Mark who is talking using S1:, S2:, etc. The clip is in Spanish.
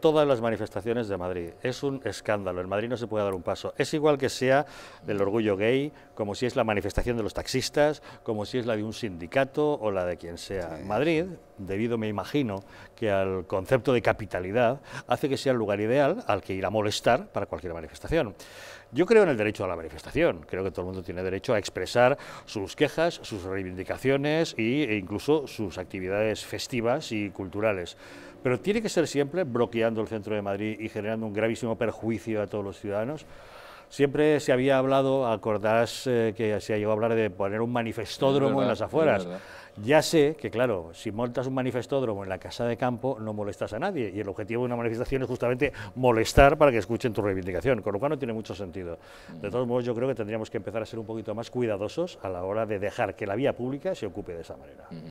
S1: Todas las manifestaciones de Madrid. Es un escándalo. En Madrid no se puede dar un paso. Es igual que sea del orgullo gay, como si es la manifestación de los taxistas, como si es la de un sindicato o la de quien sea. Madrid debido, me imagino, que al concepto de capitalidad, hace que sea el lugar ideal al que ir a molestar para cualquier manifestación. Yo creo en el derecho a la manifestación, creo que todo el mundo tiene derecho a expresar sus quejas, sus reivindicaciones e incluso sus actividades festivas y culturales. Pero tiene que ser siempre bloqueando el centro de Madrid y generando un gravísimo perjuicio a todos los ciudadanos. Siempre se había hablado, acordás eh, que se ha llegado a hablar de poner un manifestódromo en las afueras. Ya sé que, claro, si montas un manifestódromo en la casa de campo, no molestas a nadie. Y el objetivo de una manifestación es justamente molestar para que escuchen tu reivindicación, con lo cual no tiene mucho sentido. De todos modos, yo creo que tendríamos que empezar a ser un poquito más cuidadosos a la hora de dejar que la vía pública se ocupe de esa manera.